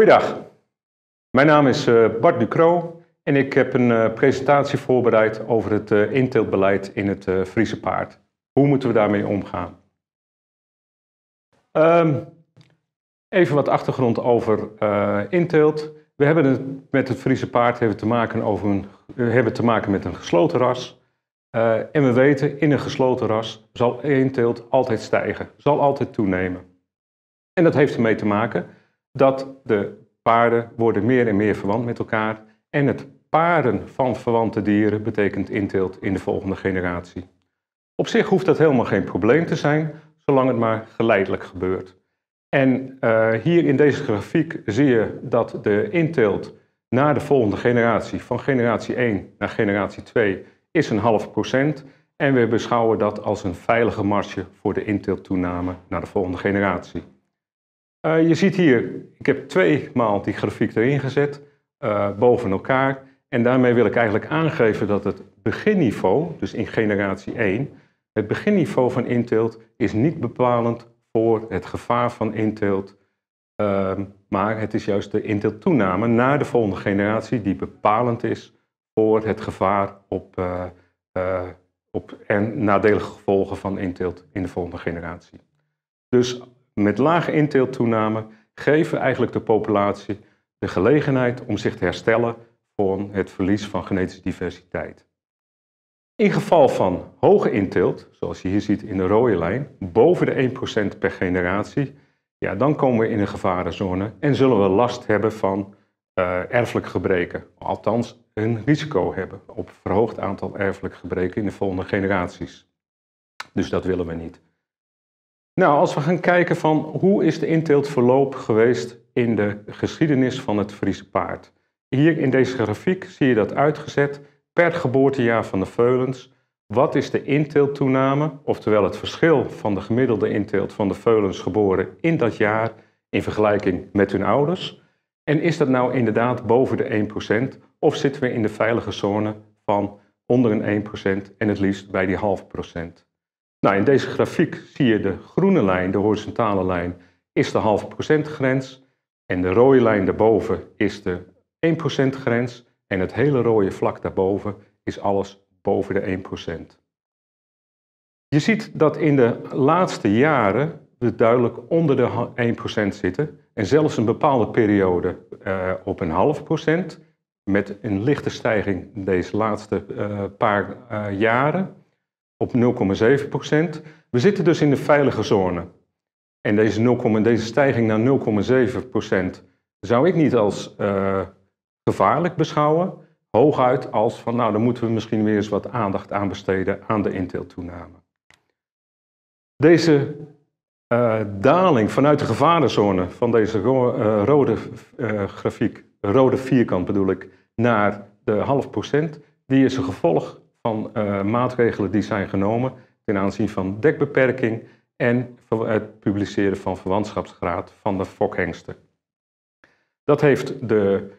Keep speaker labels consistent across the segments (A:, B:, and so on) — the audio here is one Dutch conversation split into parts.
A: Goeiedag, mijn naam is eh, Bart Ducro en ik heb een eh, presentatie voorbereid over het eh, inteeltbeleid in het Friese paard. Hoe moeten we daarmee omgaan? Ehm, even wat achtergrond over uh, inteelt. We hebben het, met het Friese paard hebben te, maken over een, hebben te maken met een gesloten ras. en we weten, in een gesloten ras zal inteelt altijd stijgen, zal altijd toenemen. En dat heeft ermee te maken dat de paarden worden meer en meer verwant met elkaar. En het paren van verwante dieren betekent inteelt in de volgende generatie. Op zich hoeft dat helemaal geen probleem te zijn, zolang het maar geleidelijk gebeurt. En eh, hier in deze grafiek zie je dat de inteelt naar de volgende generatie, van generatie 1 naar generatie 2, is een half procent. En we beschouwen dat als een veilige marge voor de inteelttoename naar de volgende generatie. Eh, je ziet hier, ik heb twee maal die grafiek erin gezet, eh, boven elkaar. En daarmee wil ik eigenlijk aangeven dat het beginniveau, dus in generatie 1, het beginniveau van inteelt is niet bepalend voor het gevaar van inteelt. Ehm, maar het is juist de inteelt toename naar de volgende generatie die bepalend is voor het gevaar op, eh, op en nadelige gevolgen van inteelt in de volgende generatie. Dus met lage inteelttoename geven eigenlijk de populatie de gelegenheid om zich te herstellen van het verlies van genetische diversiteit. In geval van hoge inteelt, zoals je hier ziet in de rode lijn, boven de 1% per generatie, ja, dan komen we in een gevarenzone en zullen we last hebben van uh, erfelijke gebreken. Althans, een risico hebben op verhoogd aantal erfelijke gebreken in de volgende generaties. Dus dat willen we niet. Nou, als we gaan kijken van hoe is de inteeltverloop verloop geweest in de geschiedenis van het Friese paard. Hier in deze grafiek zie je dat uitgezet per geboortejaar van de veulens. Wat is de inteelttoename, oftewel het verschil van de gemiddelde inteelt van de veulens geboren in dat jaar in vergelijking met hun ouders? En is dat nou inderdaad boven de 1% of zitten we in de veilige zone van onder een 1% en het liefst bij die half procent? Nou, in deze grafiek zie je de groene lijn, de horizontale lijn, is de halve grens. En de rode lijn daarboven is de 1% grens. En het hele rode vlak daarboven is alles boven de 1%. Je ziet dat in de laatste jaren we duidelijk onder de 1% zitten. En zelfs een bepaalde periode eh, op een half procent. Met een lichte stijging deze laatste eh, paar eh, jaren op 0,7 procent. We zitten dus in de veilige zone. En deze, 0, deze stijging naar 0,7 procent zou ik niet als eh, gevaarlijk beschouwen. Hooguit als van, nou, dan moeten we misschien weer eens wat aandacht aan besteden aan de intiltoename. Deze eh, daling vanuit de gevarenzone van deze eh, rode grafiek, rode vierkant bedoel ik, naar de half procent, die is een gevolg van eh, maatregelen die zijn genomen ten aanzien van dekbeperking en het publiceren van verwantschapsgraad van de fokhengsten. Dat heeft de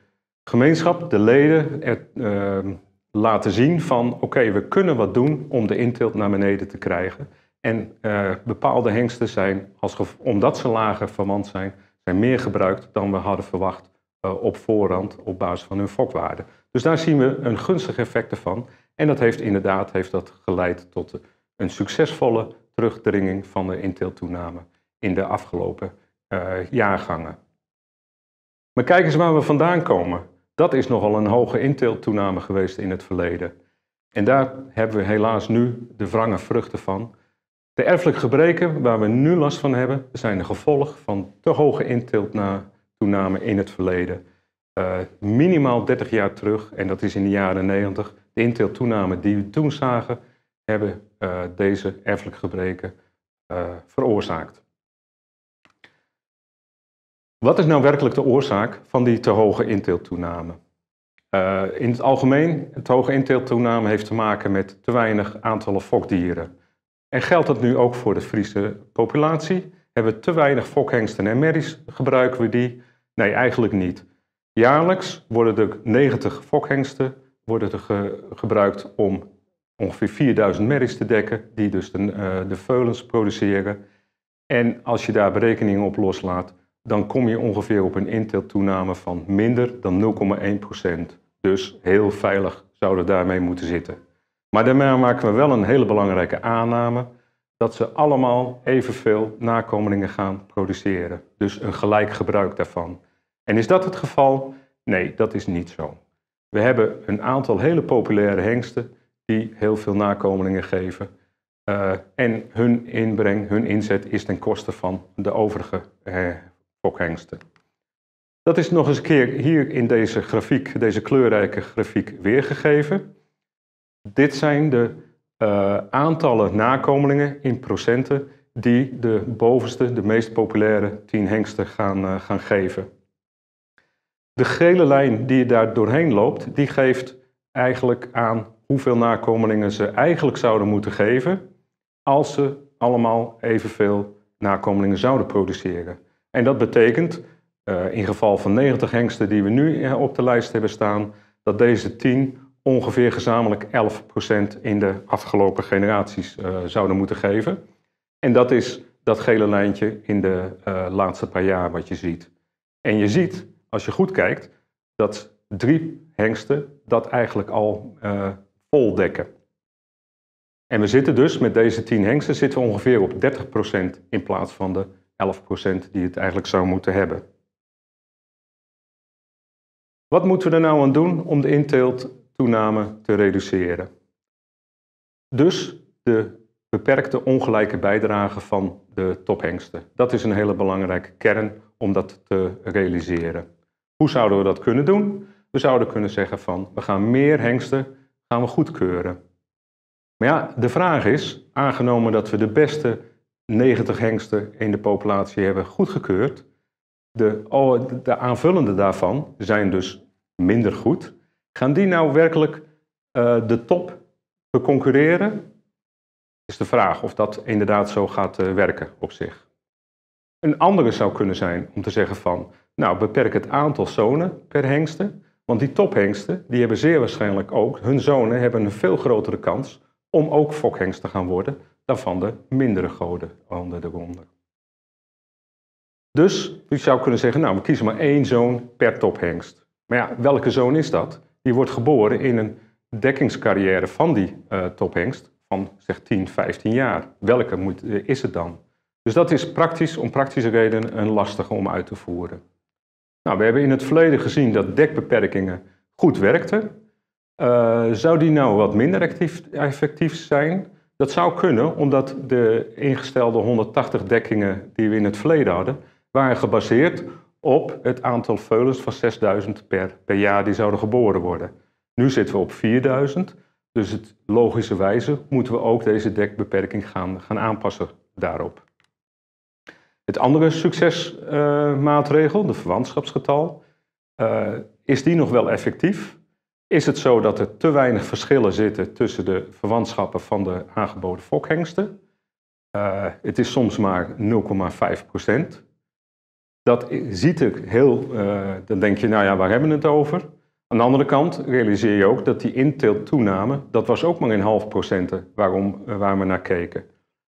A: gemeenschap, de leden, ehm, laten zien van oké, we kunnen wat doen om de inteelt naar beneden te krijgen. En eh, bepaalde hengsten zijn, als omdat ze lager verwant zijn, zijn meer gebruikt dan we hadden verwacht eh, op voorhand op basis van hun fokwaarde. Dus daar zien we een gunstig effect ervan. En dat heeft inderdaad heeft dat geleid tot een succesvolle terugdringing van de inteeltoename in de afgelopen eh, jaargangen. Maar kijk eens waar we vandaan komen. Dat is nogal een hoge inteeltoename geweest in het verleden. En daar hebben we helaas nu de wrange vruchten van. De erfelijke gebreken waar we nu last van hebben, zijn een gevolg van te hoge inteeltoename in het verleden. Eh, minimaal 30 jaar terug, en dat is in de jaren 90, de inteeltoename die we toen zagen, hebben eh, deze erfelijke gebreken eh, veroorzaakt. Wat is nou werkelijk de oorzaak van die te hoge inteeltoename? in het algemeen, de hoge inteeltoename heeft te maken met te weinig aantallen fokdieren. En geldt dat nu ook voor de Friese populatie? Hebben we te weinig fokhengsten en merries? Gebruiken we die? Nee, eigenlijk niet. Jaarlijks worden er 90 fokhengsten worden er gebruikt om ongeveer 4000 merries te dekken, die dus de, eh, de veulens produceren. En als je daar berekeningen op loslaat, dan kom je ongeveer op een in-til-toename van minder dan 0,1%. Dus heel veilig zouden daarmee moeten zitten. Maar daarmee maken we wel een hele belangrijke aanname dat ze allemaal evenveel nakomelingen gaan produceren. Dus een gelijk gebruik daarvan. En is dat het geval? Nee, dat is niet zo. We hebben een aantal hele populaire hengsten die heel veel nakomelingen geven. Eh, en hun inbreng, hun inzet is ten koste van de overige eh, Dat is nog eens een keer hier in deze grafiek, deze kleurrijke grafiek, weergegeven. Dit zijn de eh, aantallen nakomelingen in procenten die de bovenste, de meest populaire tien hengsten gaan, eh, gaan geven. De gele lijn die daar doorheen loopt, die geeft eigenlijk aan hoeveel nakomelingen ze eigenlijk zouden moeten geven als ze allemaal evenveel nakomelingen zouden produceren. En dat betekent, eh, in geval van 90 hengsten die we nu eh, op de lijst hebben staan, dat deze 10 ongeveer gezamenlijk 11% in de afgelopen generaties eh, zouden moeten geven. En dat is dat gele lijntje in de laatste paar jaar wat je ziet. En je ziet als je goed kijkt, dat drie hengsten dat eigenlijk al uh, eh, vol dekken. En we zitten dus met deze tien hengsten zitten we ongeveer op 30% in plaats van de 11% die het eigenlijk zou moeten hebben. Wat moeten we er nou aan doen om de inteelttoename te reduceren? Dus de beperkte ongelijke bijdrage van de tophengsten. Dat is een hele belangrijke kern om dat te realiseren. Hoe zouden we dat kunnen doen? We zouden kunnen zeggen van we gaan meer hengsten gaan we goedkeuren. Maar ja, de vraag is, aangenomen dat we de beste 90 hengsten in de populatie hebben goedgekeurd, de, de aanvullende daarvan zijn dus minder goed. Gaan die nou werkelijk eh, de top concurreren? Is de vraag of dat inderdaad zo gaat eh, werken op zich. Een andere zou kunnen zijn om te zeggen van, nou beperk het aantal zonen per hengsten, want die tophengsten, die hebben zeer waarschijnlijk ook, hun zonen hebben een veel grotere kans om ook fokhengst te gaan worden dan van de mindere goden onder de ronde. Dus je zou kunnen zeggen, nou we kiezen maar één zoon per tophengst. Maar ja, welke zoon is dat? Die wordt geboren in een dekkingscarrière van die eh, tophengst van zeg 10, 15 jaar. Welke is het dan? Dus dat is praktisch, om praktische redenen, een lastige om uit te voeren. Nou, we hebben in het verleden gezien dat dekbeperkingen goed werkten. Eh, zou die nou wat minder effectief zijn? Dat zou kunnen, omdat de ingestelde 180 dekkingen die we in het verleden hadden, waren gebaseerd op het aantal veulens van 6000 per, per jaar die zouden geboren worden. Nu zitten we op 4000, dus het logische wijze moeten we ook deze dekbeperking gaan, gaan aanpassen daarop. Het andere succesmaatregel, de verwantschapsgetal, eh, is die nog wel effectief? Is het zo dat er te weinig verschillen zitten tussen de verwantschappen van de aangeboden fokhengsten? Eh, het is soms maar 0,5 Dat ziet ik heel, uh, dan denk je, nou ja, waar hebben we het over? Aan de andere kant realiseer je ook dat die toename dat was ook maar in half procent waarom, waar we naar keken.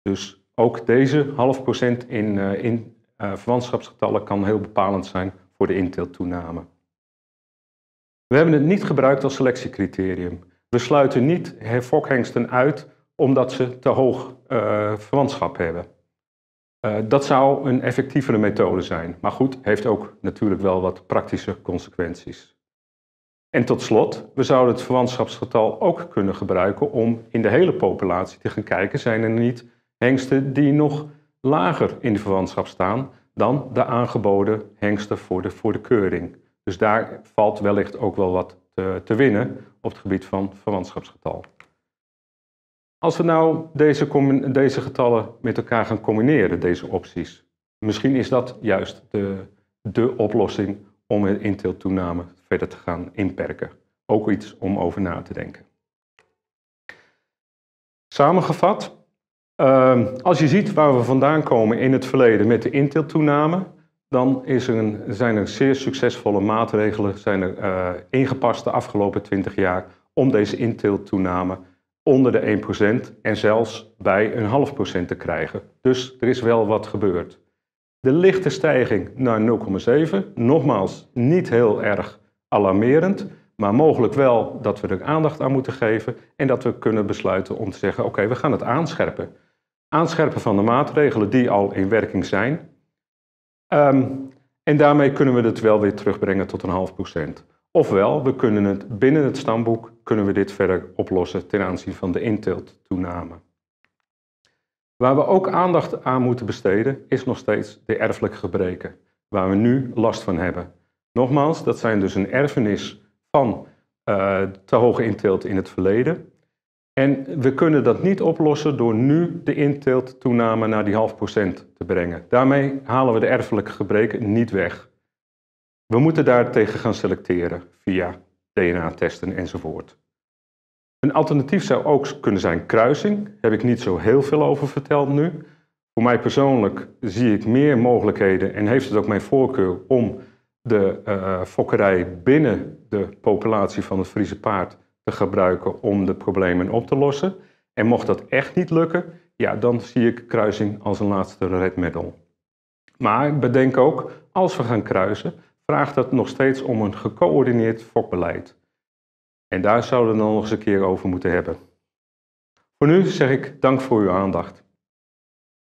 A: Dus ook deze half procent in, eh, eh, verwantschapsgetallen kan heel bepalend zijn voor de inteeltoename. We hebben het niet gebruikt als selectiecriterium. We sluiten niet fokhengsten uit omdat ze te hoog eh, verwantschap hebben. dat zou een effectievere methode zijn. Maar goed, heeft ook natuurlijk wel wat praktische consequenties. En tot slot, we zouden het verwantschapsgetal ook kunnen gebruiken om in de hele populatie te gaan kijken, zijn er niet Hengsten die nog lager in de verwantschap staan dan de aangeboden hengsten voor de, voor de keuring. Dus daar valt wellicht ook wel wat te, te winnen op het gebied van verwantschapsgetal. Als we nou deze, deze getallen met elkaar gaan combineren, deze opties, misschien is dat juist de, de oplossing om de inteeltoename verder te gaan inperken. Ook iets om over na te denken. Samengevat, Ehm, als je ziet waar we vandaan komen in het verleden met de Intel-toename, dan is er een, zijn er zeer succesvolle maatregelen zijn er, eh, ingepast de afgelopen 20 jaar om deze Intel-toename onder de 1% en zelfs bij een half procent te krijgen. Dus er is wel wat gebeurd. De lichte stijging naar 0,7, nogmaals niet heel erg alarmerend, maar mogelijk wel dat we er aandacht aan moeten geven en dat we kunnen besluiten om te zeggen: oké, we gaan het aanscherpen aanscherpen van de maatregelen die al in werking zijn. Ehm, en daarmee kunnen we het wel weer terugbrengen tot een half procent. Ofwel, we kunnen het binnen het stamboek kunnen we dit verder oplossen ten aanzien van de inteelttoename. Waar we ook aandacht aan moeten besteden is nog steeds de erfelijke gebreken, waar we nu last van hebben. Nogmaals, dat zijn dus een erfenis van eh, te hoge inteelt in het verleden, en we kunnen dat niet oplossen door nu de inteelttoename naar die half procent te brengen. Daarmee halen we de erfelijke gebreken niet weg. We moeten daartegen gaan selecteren via DNA-testen enzovoort. Een alternatief zou ook kunnen zijn kruising. Daar heb ik niet zo heel veel over verteld nu. Voor mij persoonlijk zie ik meer mogelijkheden en heeft het ook mijn voorkeur om de eh, eh, fokkerij binnen de populatie van het Friese paard te gebruiken om de problemen op te lossen. En mocht dat echt niet lukken, ja, dan zie ik kruising als een laatste redmiddel. Maar bedenk ook, als we gaan kruisen, vraagt dat nog steeds om een gecoördineerd fokbeleid. En daar zouden we dan nog eens een keer over moeten hebben. Voor nu zeg ik dank voor uw aandacht.